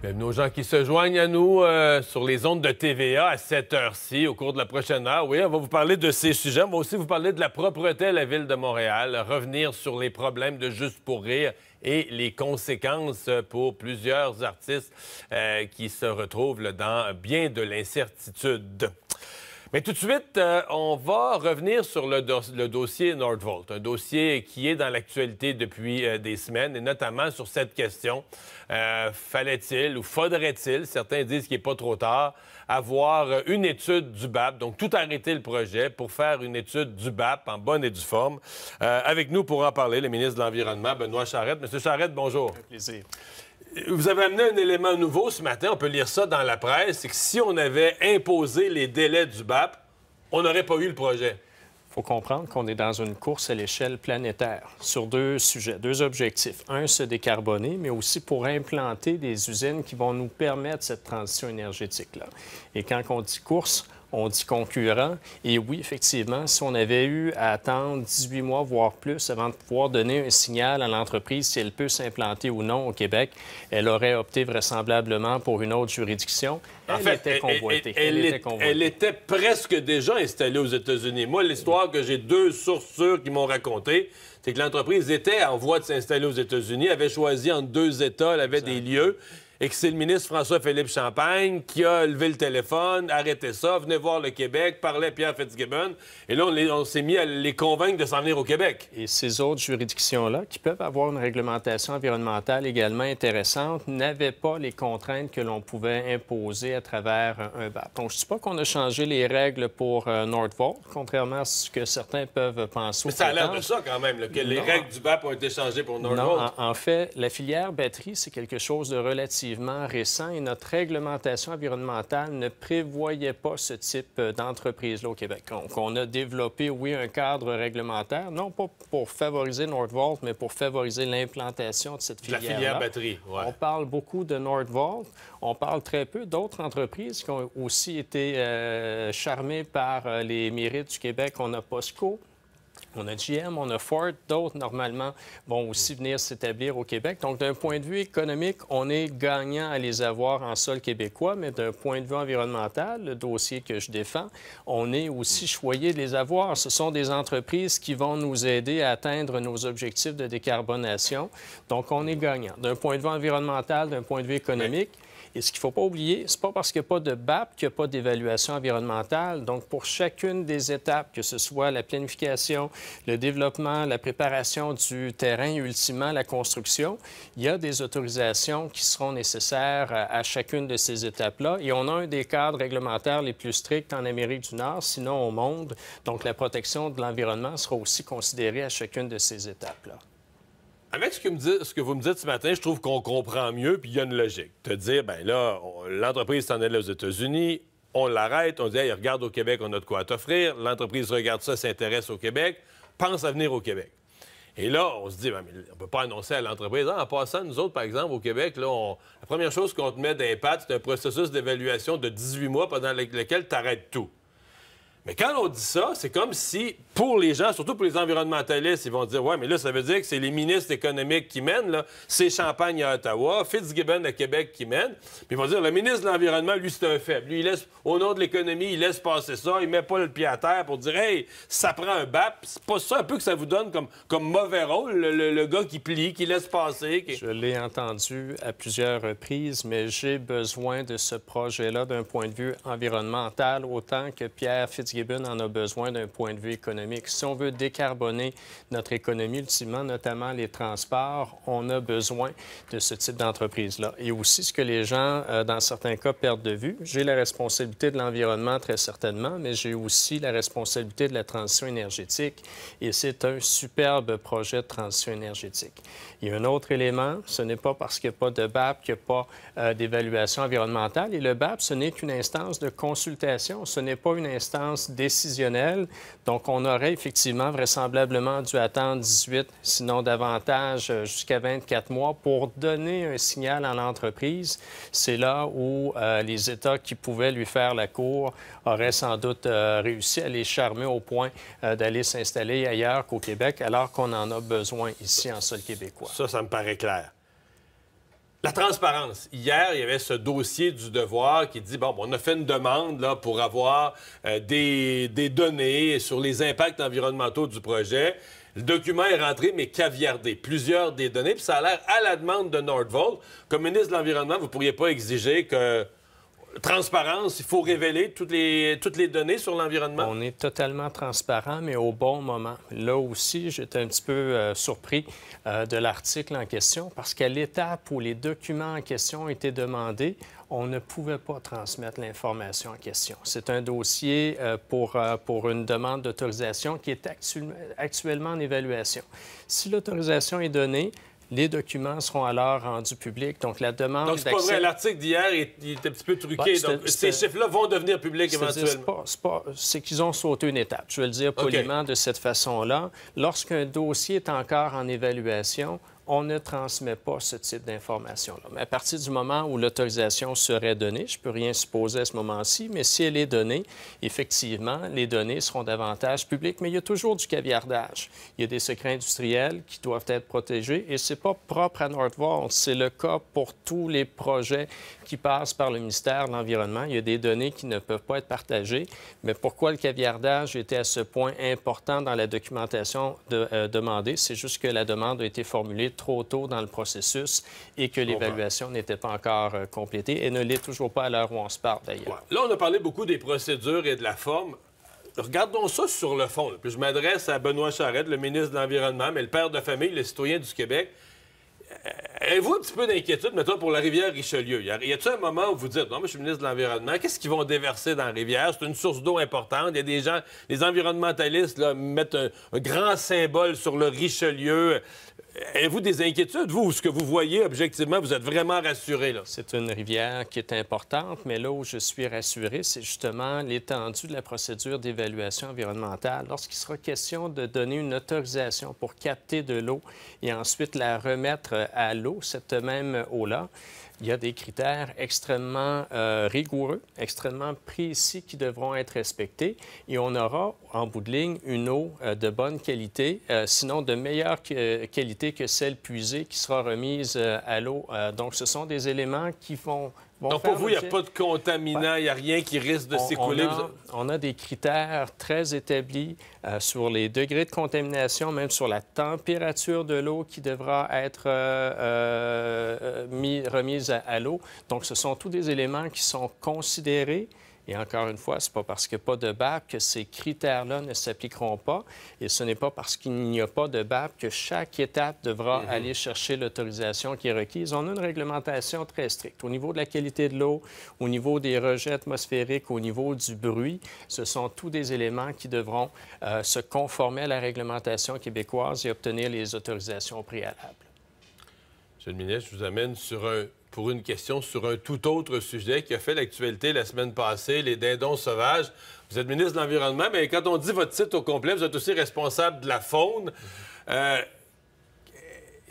Bienvenue aux gens qui se joignent à nous euh, sur les ondes de TVA à cette heure-ci, au cours de la prochaine heure. Oui, on va vous parler de ces sujets. On va aussi vous parler de la propreté de la ville de Montréal, revenir sur les problèmes de Juste pour rire et les conséquences pour plusieurs artistes euh, qui se retrouvent dans bien de l'incertitude. Mais tout de suite, euh, on va revenir sur le, dossier Nordvolt, un dossier qui est dans l'actualité depuis euh, des semaines, et notamment sur cette question. Euh, fallait-il ou faudrait-il, certains disent qu'il n'est pas trop tard, avoir une étude du BAP, donc tout arrêter le projet pour faire une étude du BAP en bonne et due forme. avec nous pour en parler, le ministre de l'Environnement, Benoît Charette. Monsieur Charette, bonjour. Vous avez amené un élément nouveau ce matin, on peut lire ça dans la presse, c'est que si on avait imposé les délais du BAP, on n'aurait pas eu le projet. Il faut comprendre qu'on est dans une course à l'échelle planétaire sur deux sujets, deux objectifs. Un, se décarboner, mais aussi pour implanter des usines qui vont nous permettre cette transition énergétique-là. Et quand on dit course, on dit concurrent. Et oui, effectivement, si on avait eu à attendre 18 mois, voire plus, avant de pouvoir donner un signal à l'entreprise si elle peut s'implanter ou non au Québec, elle aurait opté vraisemblablement pour une autre juridiction. En elle fait, était convoitée. Elle, était presque déjà installée aux États-Unis. Moi, l'histoire que j'ai deux sources sûres qui m'ont raconté, c'est que l'entreprise était en voie de s'installer aux États-Unis, avait choisi en deux États, elle avait des lieux et que c'est le ministre François-Philippe Champagne qui a levé le téléphone, arrêté ça, venez voir le Québec, parlait Pierre Fitzgibbon. Et là, on, s'est mis à les convaincre de s'en venir au Québec. Et ces autres juridictions-là, qui peuvent avoir une réglementation environnementale également intéressante, n'avaient pas les contraintes que l'on pouvait imposer à travers un BAP. Donc, je ne dis pas qu'on a changé les règles pour euh, contrairement à ce que certains peuvent penser. Mais ça a l'air de ça quand même, que les règles du BAP ont été changées pour Nordvolt. Non, en fait, la filière batterie, c'est quelque chose de relatif récent et notre réglementation environnementale ne prévoyait pas ce type d'entreprise-là au Québec. Donc, on a développé, oui, un cadre réglementaire, non pas pour favoriser Nordvolt, mais pour favoriser l'implantation de cette filière. La filière batterie, On parle beaucoup de Nordvolt. On parle très peu d'autres entreprises qui ont aussi été euh, charmées par euh, les mérites du Québec. On a POSCO, on a GM, on a Ford, d'autres normalement vont aussi venir s'établir au Québec. Donc, d'un point de vue économique, on est gagnant à les avoir en sol québécois, mais d'un point de vue environnemental, le dossier que je défends, on est aussi choyé de les avoir. Ce sont des entreprises qui vont nous aider à atteindre nos objectifs de décarbonation. Donc, on est gagnant. D'un point de vue environnemental, d'un point de vue économique, et ce qu'il ne faut pas oublier, ce n'est pas parce qu'il n'y a pas de BAP qu'il n'y a pas d'évaluation environnementale. Donc, pour chacune des étapes, que ce soit la planification, le développement, la préparation du terrain, ultimement la construction, il y a des autorisations qui seront nécessaires à, chacune de ces étapes-là. Et on a un des cadres réglementaires les plus stricts en Amérique du Nord, sinon au monde. Donc la protection de l'environnement sera aussi considérée à chacune de ces étapes-là. Avec ce que, vous me dites ce matin, je trouve qu'on comprend mieux, puis il y a une logique. Te dire, ben là, l'entreprise s'en est aux États-Unis, on l'arrête, on dit regarde au Québec, on a de quoi t'offrir. L'entreprise regarde ça, s'intéresse au Québec, pense à venir au Québec. Et là, on se dit, ben, on ne peut pas annoncer à l'entreprise. Ah, en passant, nous autres, par exemple, au Québec, la première chose qu'on te met d'impact, c'est un processus d'évaluation de 18 mois pendant lequel tu arrêtes tout. Mais quand on dit ça, c'est comme si pour les gens, surtout pour les environnementalistes, ils vont dire Ouais, mais là, ça veut dire que c'est les ministres économiques qui mènent, là. c'est Champagne à Ottawa, Fitzgibbon à Québec qui mène. Puis ils vont dire Le ministre de l'Environnement, lui, c'est un faible. Lui, il laisse, au nom de l'économie, il laisse passer ça, il met pas le pied à terre pour dire Hey, ça prend un BAP. C'est pas ça un peu que ça vous donne comme, mauvais rôle, le, gars qui plie, qui laisse passer. Je l'ai entendu à plusieurs reprises, mais j'ai besoin de ce projet-là d'un point de vue environnemental autant que Pierre Fitzgibbon en a besoin d'un point de vue économique. Si on veut décarboner notre économie, ultimement, notamment les transports, on a besoin de ce type d'entreprise-là. Et aussi, ce que les gens, euh, dans certains cas, perdent de vue, j'ai la responsabilité de l'environnement, très certainement, mais j'ai aussi la responsabilité de la transition énergétique. Et c'est un superbe projet de transition énergétique. Il y a un autre élément, ce n'est pas parce qu'il n'y a pas de BAP qu'il n'y a pas euh, d'évaluation environnementale. Et le BAP, ce n'est qu'une instance de consultation, ce n'est pas une instance décisionnelle. Donc, on a aurait effectivement vraisemblablement dû attendre 18, sinon davantage, euh, jusqu'à 24 mois pour donner un signal à l'entreprise. C'est là où euh, les États qui pouvaient lui faire la cour auraient sans doute euh, réussi à les charmer au point d'aller s'installer ailleurs qu'au Québec, alors qu'on en a besoin ici en sol québécois. Ça, ça me paraît clair. La transparence. Hier, il y avait ce dossier du devoir qui dit, bon, on a fait une demande là, pour avoir euh, des, des, données sur les impacts environnementaux du projet. Le document est rentré, mais caviardé. Plusieurs des données, puis ça a l'air à la demande de Nordvolt. Comme ministre de l'Environnement, vous ne pourriez pas exiger que transparence, il faut révéler toutes les, toutes les données sur l'environnement. On est totalement transparent, mais au bon moment. Là aussi, j'étais un petit peu euh, surpris euh, de l'article en question, parce qu'à l'étape où les documents en question ont été demandés, on ne pouvait pas transmettre l'information en question. C'est un dossier euh, pour, pour une demande d'autorisation qui est actuellement en évaluation. Si l'autorisation est donnée, les documents seront alors rendus publics. Donc, la demande. Donc, c'est pas vrai. L'article d'hier il était un petit peu truqué. donc, ces chiffres-là vont devenir publics éventuellement. C'est qu'ils ont sauté une étape. Je vais le dire poliment de cette façon-là. Lorsqu'un dossier est encore en évaluation, on ne transmet pas ce type d'information-là. Mais à partir du moment où l'autorisation serait donnée, je ne peux rien supposer à ce moment-ci, mais si elle est donnée, effectivement, les données seront davantage publiques, mais il y a toujours du caviardage. Il y a des secrets industriels qui doivent être protégés et ce n'est pas propre à Northwall. C'est le cas pour tous les projets qui passent par le ministère de l'Environnement. Il y a des données qui ne peuvent pas être partagées, mais pourquoi le caviardage était à ce point important dans la documentation de, euh, demandée? C'est juste que la demande a été formulée trop tôt dans le processus et que l'évaluation n'était pas encore euh, complétée et ne l'est toujours pas à l'heure où on se parle, d'ailleurs. Là, on a parlé beaucoup des procédures et de la forme. Regardons ça sur le fond. Puis je m'adresse à Benoît Charette, le ministre de l'Environnement, mais le père de famille, le citoyen du Québec euh, Avez-vous un petit peu d'inquiétude, mettons, pour la rivière Richelieu? Y a-t-il un moment où vous dites, non, mais je suis ministre de l'Environnement, qu'est-ce qu'ils vont déverser dans la rivière? C'est une source d'eau importante. Il y a des gens, les environnementalistes là, mettent un, grand symbole sur le Richelieu. Avez-vous des inquiétudes, vous, ce que vous voyez objectivement, vous êtes vraiment rassuré? C'est une rivière qui est importante, mais là où je suis rassuré, c'est justement l'étendue de la procédure d'évaluation environnementale. Lorsqu'il sera question de donner une autorisation pour capter de l'eau et ensuite la remettre à l'eau, cette même eau-là. Il y a des critères extrêmement euh, rigoureux, extrêmement précis qui devront être respectés et on aura en bout de ligne une eau euh, de bonne qualité, euh, sinon de meilleure qualité que celle puisée qui sera remise à l'eau. donc ce sont des éléments qui font donc, pour vous, il n'y a pas de contaminant, il n'y a rien qui risque de s'écouler. On, a des critères très établis sur les degrés de contamination, même sur la température de l'eau qui devra être mis, remise à, l'eau. Donc, ce sont tous des éléments qui sont considérés. Et encore une fois, ce n'est pas parce qu'il n'y a pas de BAP que ces critères-là ne s'appliqueront pas. Et ce n'est pas parce qu'il n'y a pas de BAP que chaque étape devra mm-hmm. aller chercher l'autorisation qui est requise. On a une réglementation très stricte. Au niveau de la qualité de l'eau, au niveau des rejets atmosphériques, au niveau du bruit, ce sont tous des éléments qui devront euh, se conformer à la réglementation québécoise et obtenir les autorisations préalables le ministre, je vous amène sur pour une question sur un tout autre sujet qui a fait l'actualité la semaine passée, les dindons sauvages. Vous êtes ministre de l'Environnement, mais quand on dit votre site au complet, vous êtes aussi responsable de la faune. Euh,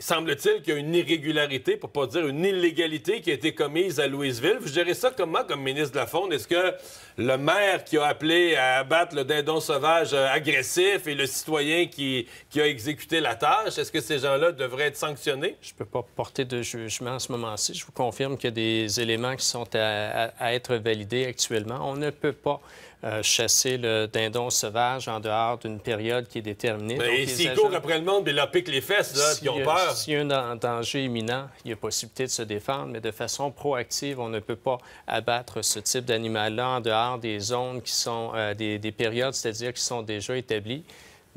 semble-t-il qu'il y a une irrégularité, pour pas dire une illégalité, qui a été commise à Louisville. Vous gérez ça comment, comme ministre de la Fonde? Est-ce que le maire qui a appelé à abattre le dindon sauvage euh, agressif et le citoyen qui, a exécuté la tâche, est-ce que ces gens-là devraient être sanctionnés? Je ne peux pas porter de jugement en ce moment-ci. Je vous confirme qu'il y a des éléments qui sont à être validés actuellement. On ne peut pas... Euh, chasser le dindon sauvage en dehors d'une période qui est déterminée. Mais ben, s'ils courent après le monde, ils a les fesses, là, ont peur. S'il y a un danger imminent, il y a possibilité de se défendre, mais de façon proactive, on ne peut pas abattre ce type d'animal-là en dehors des zones qui sont euh, des, des périodes, c'est-à-dire qui sont déjà établies.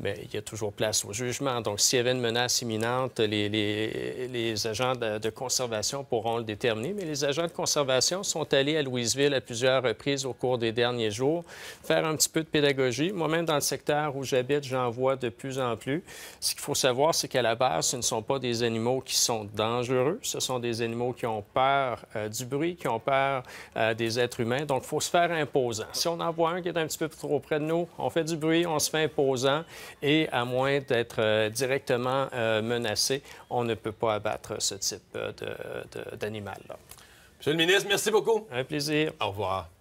Mais ben, il y a toujours place au jugement. Donc, s'il y avait une menace imminente, les, agents de, conservation pourront le déterminer. Mais les agents de conservation sont allés à Louisville à plusieurs reprises au cours des derniers jours faire un petit peu de pédagogie. Moi-même, dans le secteur où j'habite, j'en vois de plus en plus. Ce qu'il faut savoir, c'est qu'à la base, ce ne sont pas des animaux qui sont dangereux. Ce sont des animaux qui ont peur euh, du bruit, qui ont peur euh, des êtres humains. Donc, il faut se faire imposant. Si on en voit un qui est un petit peu trop près de nous, on fait du bruit, on se fait imposant et à moins d'être euh, directement euh, menacé, on ne peut pas abattre ce type euh, d'animal. Monsieur le ministre, merci beaucoup. Un plaisir. Au revoir.